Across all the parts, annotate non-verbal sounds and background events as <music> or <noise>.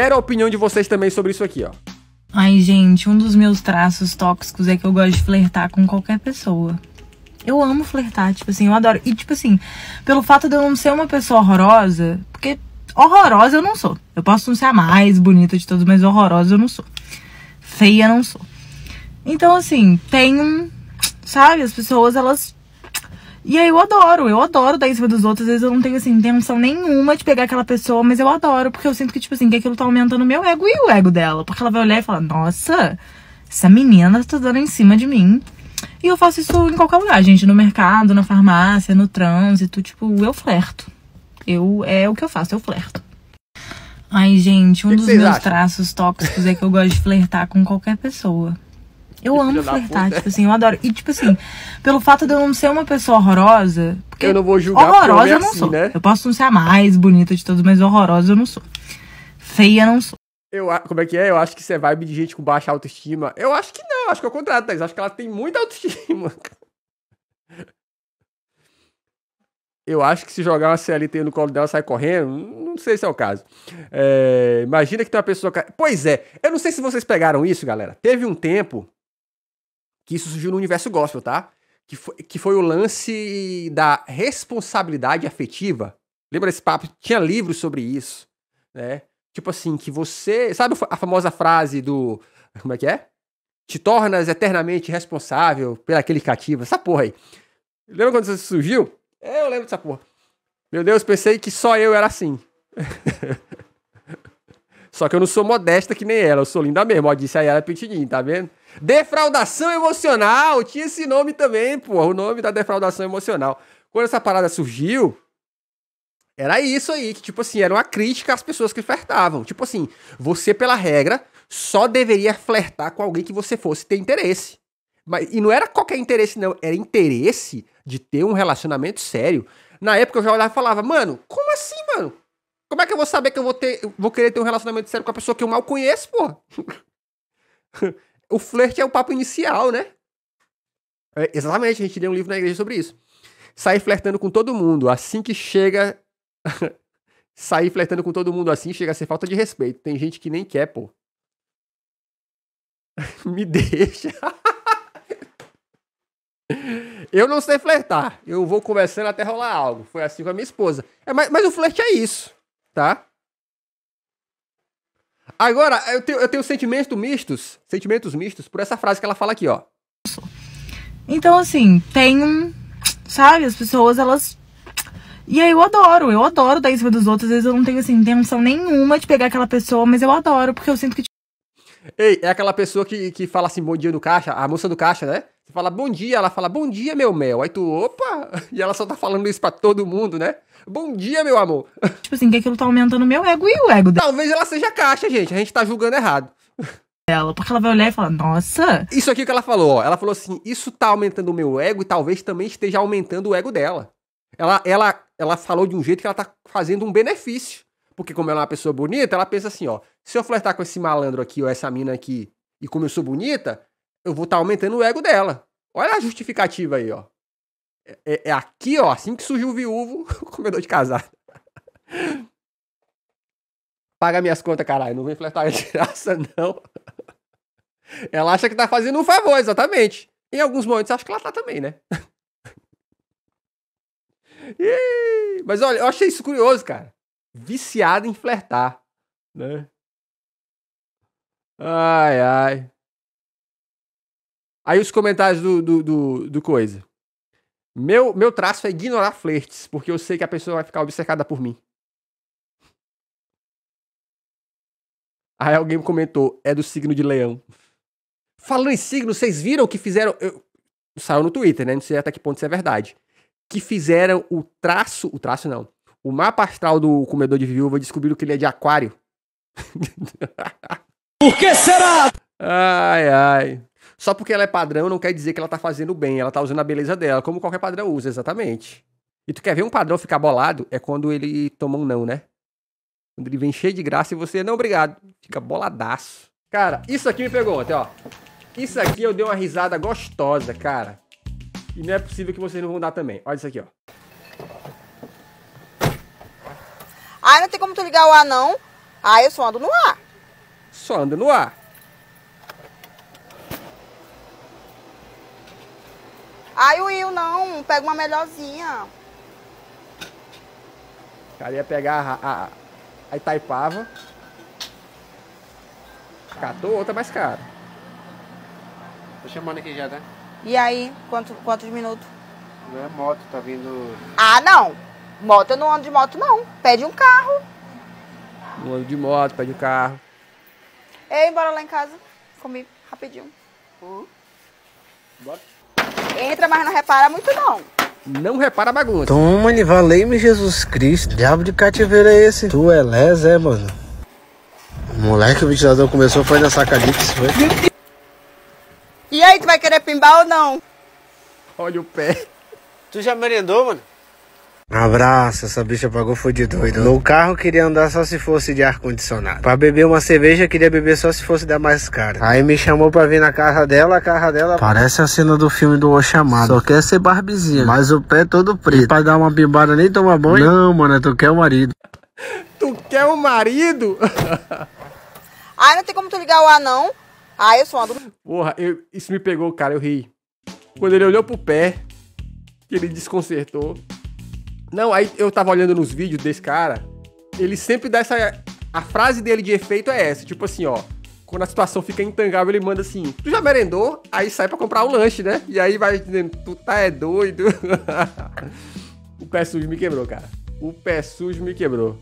Quero a opinião de vocês também sobre isso aqui, ó. Ai, gente, um dos meus traços tóxicos é que eu gosto de flertar com qualquer pessoa. Eu amo flertar, tipo assim, eu adoro. E, tipo assim, pelo fato de eu não ser uma pessoa horrorosa, porque horrorosa eu não sou. Eu posso não ser a mais bonita de todos, mas horrorosa eu não sou. Feia eu não sou. Então, assim, tem um. Sabe, as pessoas, elas e aí eu adoro, eu adoro dar em cima dos outros. Às vezes eu não tenho, assim, intenção nenhuma de pegar aquela pessoa, mas eu adoro, porque eu sinto que, tipo assim, que aquilo tá aumentando o meu ego e o ego dela. Porque ela vai olhar e falar, nossa, essa menina tá dando em cima de mim. E eu faço isso em qualquer lugar, gente. No mercado, na farmácia, no trânsito. Tipo, eu flerto. Eu, é o que eu faço, eu flerto. Ai, gente, um que dos meus acham? traços tóxicos é que eu gosto de flertar com qualquer pessoa. Eu amo flertar, tipo assim, eu adoro. E, tipo assim, pelo fato de eu não ser uma pessoa horrorosa. Porque eu não vou julgar. Horrorosa é eu, não assim, sou. Né? Eu posso não ser a mais bonita de todos, mas horrorosa eu não sou. Feia não sou. Eu, como é que é? Eu acho que você é vibe de gente com baixa autoestima. Eu acho que não, acho que é o contrário, Thaís. Acho que ela tem muita autoestima. <laughs> Eu acho que se jogar uma CLT no colo dela, sai correndo. Não sei se é o caso. É, imagina que tem uma pessoa. Pois é, eu não sei se vocês pegaram isso, galera. Teve um tempo que isso surgiu no universo gospel, tá? Que foi, que foi o lance da responsabilidade afetiva. Lembra desse papo? Tinha livros sobre isso, né? Tipo assim, que você. Sabe a famosa frase do. Como é que é? Te tornas eternamente responsável pelaquele cativo. Essa porra aí. Lembra quando isso surgiu? Eu lembro dessa porra. Meu Deus, pensei que só eu era assim. <laughs> Só que eu não sou modesta que nem ela, eu sou linda mesmo. Ó, disse a Yara tá vendo? Defraudação emocional, tinha esse nome também, pô. o nome da defraudação emocional. Quando essa parada surgiu, era isso aí, que tipo assim, era uma crítica às pessoas que flertavam. Tipo assim, você pela regra só deveria flertar com alguém que você fosse ter interesse. Mas, e não era qualquer interesse não, era interesse de ter um relacionamento sério. Na época eu já olhava e falava, mano, como assim, mano? Como é que eu vou saber que eu vou ter, vou querer ter um relacionamento sério com a pessoa que eu mal conheço, pô? <laughs> o flerte é o papo inicial, né? É, exatamente, a gente lê um livro na igreja sobre isso. Sair flertando com todo mundo, assim que chega. <laughs> Sair flertando com todo mundo assim chega a ser falta de respeito. Tem gente que nem quer, pô. <laughs> Me deixa. eu não sei flertar. Eu vou conversando até rolar algo. Foi assim com a minha esposa. É, mas, mas o flerte é isso tá? Agora, eu tenho, eu tenho sentimentos mistos, sentimentos mistos por essa frase que ela fala aqui, ó. Então, assim, tem um. Sabe, as pessoas, elas. E aí eu adoro, eu adoro dar em cima dos outros. Às vezes eu não tenho, assim, intenção nenhuma de pegar aquela pessoa, mas eu adoro, porque eu sinto que. Tipo Ei, é aquela pessoa que, que fala assim, bom dia no caixa, a moça do caixa, né? Você fala bom dia, ela fala bom dia, meu mel. Aí tu, opa! <laughs> E ela só tá falando isso pra todo mundo, né? Bom dia, meu amor. <laughs> Tipo assim, que aquilo é tá aumentando o meu ego e o ego dela. Talvez ela seja caixa, gente. A gente tá julgando errado. Ela, porque ela vai olhar e falar, nossa. Isso aqui que ela falou, ó. Ela falou assim: isso tá aumentando o meu ego e talvez também esteja aumentando o ego dela. Ela, ela, ela falou de um jeito que ela tá fazendo um benefício. Porque, como ela é uma pessoa bonita, ela pensa assim, ó. Se eu flertar com esse malandro aqui ou essa mina aqui e como eu sou bonita, eu vou estar tá aumentando o ego dela. Olha a justificativa aí, ó. É, é, é aqui, ó, assim que surgiu o viúvo, <laughs> o comedor de casado. Paga minhas contas, caralho. Não vem flertar de graça, não. Ela acha que tá fazendo um favor, exatamente. Em alguns momentos, acho que ela tá também, né? <laughs> Mas olha, eu achei isso curioso, cara. Viciado em flertar, né? Ai, ai. Aí os comentários do, do, do, do coisa. Meu, meu traço é ignorar flertes, porque eu sei que a pessoa vai ficar obcecada por mim. Aí alguém comentou, é do signo de leão. Falando em signo, vocês viram que fizeram. Eu, saiu no Twitter, né? Não sei até que ponto isso é verdade. Que fizeram o traço. O traço não. O mapa astral do comedor de viúva descobriram que ele é de aquário. <laughs> Por que será? Ai, ai. Só porque ela é padrão não quer dizer que ela tá fazendo bem, ela tá usando a beleza dela, como qualquer padrão usa, exatamente. E tu quer ver um padrão ficar bolado? É quando ele toma um não, né? Quando ele vem cheio de graça e você, não, obrigado. Fica boladaço. Cara, isso aqui me pegou até, ó. Isso aqui eu dei uma risada gostosa, cara. E não é possível que vocês não vão dar também. Olha isso aqui, ó. Ah, não tem como tu ligar o ar, não. Ah, eu só ando no ar. Só ando no ar. vai o Will, não. Pega uma melhorzinha. O cara ia pegar a, a, a Itaipava. Catou outra mais cara. Tô chamando aqui já, tá? E aí, quanto, quantos minutos? Não é moto, tá vindo. Ah, não! Moto eu não ando de moto, não. Pede um carro. Não ando de moto, pede um carro. Ei, bora lá em casa. Comi rapidinho. Uhum. Bora. Entra, mas não repara muito não. Não repara a bagunça. Toma-lhe, valei-me Jesus Cristo. Diabo de cativeiro é esse? Tu é les, é, mano? Moleque, o ventilador começou, foi na sacadix, foi? E aí, tu vai querer pimbar ou não? Olha o pé. Tu já merendou, mano? Abraço, essa bicha pagou foi de doido. No carro queria andar só se fosse de ar-condicionado. Pra beber uma cerveja queria beber só se fosse da mais cara. Aí me chamou pra vir na casa dela, a casa dela. Parece a cena do filme do O Chamado. Só quer ser barbezinha, mas o pé todo preto. E pra dar uma bimbada nem tomar banho. Não, mano, é tu quer o marido. tu quer o marido? <laughs> Ai, não tem como tu ligar o ar, não. Ai, eu sou uma do... Porra, eu, isso me pegou, cara, eu ri. Quando ele olhou pro pé, que ele desconcertou. Não, aí eu tava olhando nos vídeos desse cara, ele sempre dá essa. A frase dele de efeito é essa, tipo assim, ó. Quando a situação fica intangável, ele manda assim: Tu já merendou? Aí sai para comprar um lanche, né? E aí vai dizendo: Tu tá é doido. <laughs> o pé sujo me quebrou, cara. O pé sujo me quebrou.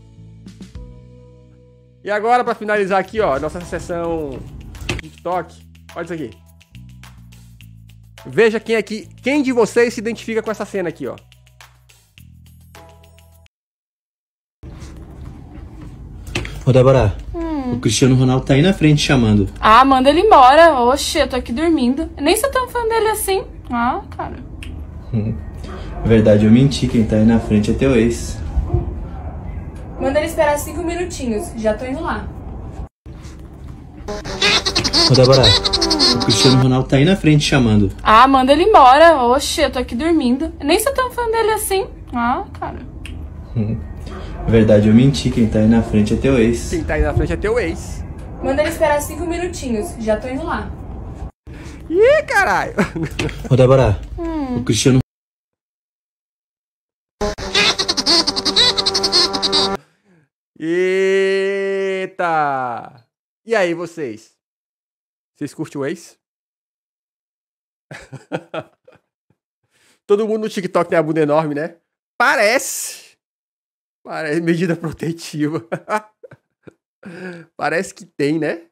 E agora, para finalizar aqui, ó, nossa sessão TikTok. Olha isso aqui. Veja quem aqui, é quem de vocês se identifica com essa cena aqui, ó. Ô, Débora, hum. o Cristiano Ronaldo tá aí na frente chamando. Ah, manda ele embora. Oxe, eu tô aqui dormindo. Eu nem sou tão fã dele assim. Ah, cara. Hum. Verdade, eu menti. Quem tá aí na frente é teu ex. Manda ele esperar cinco minutinhos. Já tô indo lá. Ô, Débora, o Cristiano Ronaldo tá aí na frente chamando. Ah, manda ele embora. Oxe, eu tô aqui dormindo. Eu nem sou tão fã dele assim. Ah, cara. Hum. Verdade, eu menti. Quem tá aí na frente é teu ex. Quem tá aí na frente é teu ex. Manda ele esperar cinco minutinhos. Já tô indo lá. Ih, caralho. Ô, Débora, hum. o Cristiano... Eita! E aí, vocês? Vocês curtem o ex? <laughs> Todo mundo no TikTok tem a bunda enorme, né? Parece! Parece <laughs> medida protetiva. Parece que tem, né?